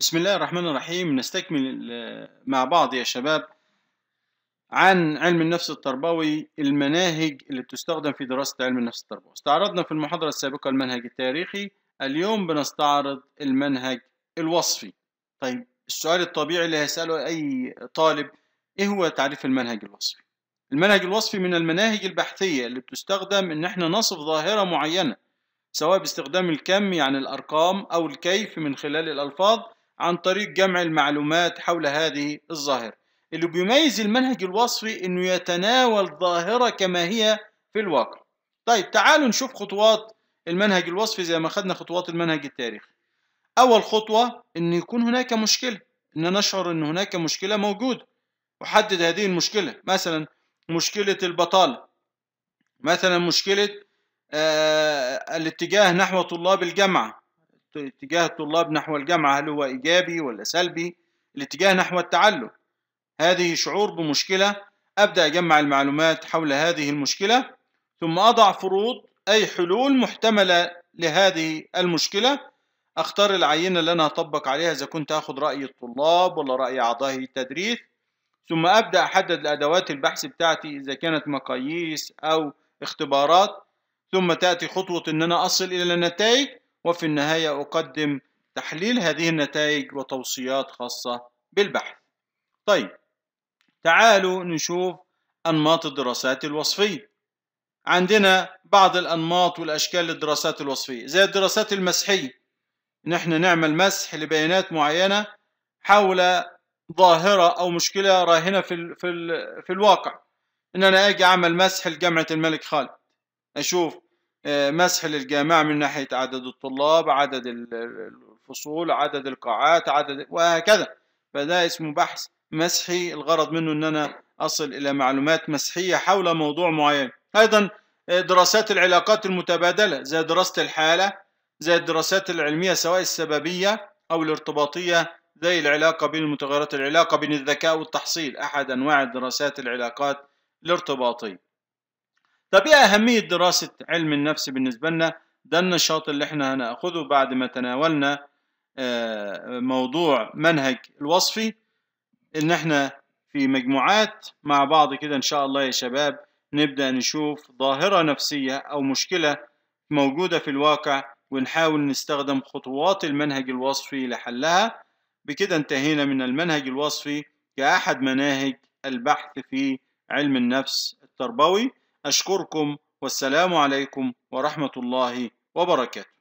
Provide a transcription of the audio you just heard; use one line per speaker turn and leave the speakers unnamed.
بسم الله الرحمن الرحيم نستكمل مع بعض يا شباب عن علم النفس التربوي المناهج اللي بتستخدم في دراسة علم النفس التربوي استعرضنا في المحاضرة السابقة المنهج التاريخي اليوم بنستعرض المنهج الوصفي طيب السؤال الطبيعي اللي هيسأله أي طالب إيه هو تعريف المنهج الوصفي المنهج الوصفي من المناهج البحثية اللي بتستخدم إن إحنا نصف ظاهرة معينة سواء باستخدام الكم يعني الأرقام أو الكيف من خلال الألفاظ عن طريق جمع المعلومات حول هذه الظاهرة اللي بيميز المنهج الوصفي انه يتناول ظاهرة كما هي في الواقع طيب تعالوا نشوف خطوات المنهج الوصفي زي ما خدنا خطوات المنهج التاريخي اول خطوة ان يكون هناك مشكلة ان نشعر ان هناك مشكلة موجودة احدد هذه المشكلة مثلا مشكلة البطالة مثلا مشكلة آه، الاتجاه نحو طلاب الجامعة اتجاه الطلاب نحو الجامعة هل هو إيجابي ولا سلبي الاتجاه نحو التعلم هذه شعور بمشكلة أبدأ أجمع المعلومات حول هذه المشكلة ثم أضع فروض أي حلول محتملة لهذه المشكلة أختار العينة اللي أنا هطبق عليها إذا كنت هاخد رأي الطلاب ولا رأي أعضاء التدريس ثم أبدأ أحدد الأدوات البحث بتاعتي إذا كانت مقاييس أو اختبارات ثم تأتي خطوة إن أنا أصل إلى النتائج وفي النهاية أقدم تحليل هذه النتائج وتوصيات خاصة بالبحث طيب تعالوا نشوف أنماط الدراسات الوصفية عندنا بعض الأنماط والأشكال للدراسات الوصفية زي الدراسات المسحية إن إحنا نعمل مسح لبيانات معينة حول ظاهرة أو مشكلة راهنة في, ال في, ال في الواقع إن أنا أجي أعمل مسح لجامعة الملك خالد أشوف مسح للجامعة من ناحية عدد الطلاب عدد الفصول عدد القاعات عدد وهكذا فده اسمه بحث مسحي الغرض منه ان انا اصل الى معلومات مسحية حول موضوع معين ايضا دراسات العلاقات المتبادلة زي دراسة الحالة زي الدراسات العلمية سواء السببية او الارتباطية زي العلاقة بين المتغيرات العلاقة بين الذكاء والتحصيل احد انواع دراسات العلاقات الارتباطية طب ايه اهميه دراسه علم النفس بالنسبه لنا ده النشاط اللي احنا هناخده بعد ما تناولنا آه، موضوع منهج الوصفي ان احنا في مجموعات مع بعض كده ان شاء الله يا شباب نبدا نشوف ظاهره نفسيه او مشكله موجوده في الواقع ونحاول نستخدم خطوات المنهج الوصفي لحلها بكده انتهينا من المنهج الوصفي كأحد مناهج البحث في علم النفس التربوي أشكركم والسلام عليكم ورحمة الله وبركاته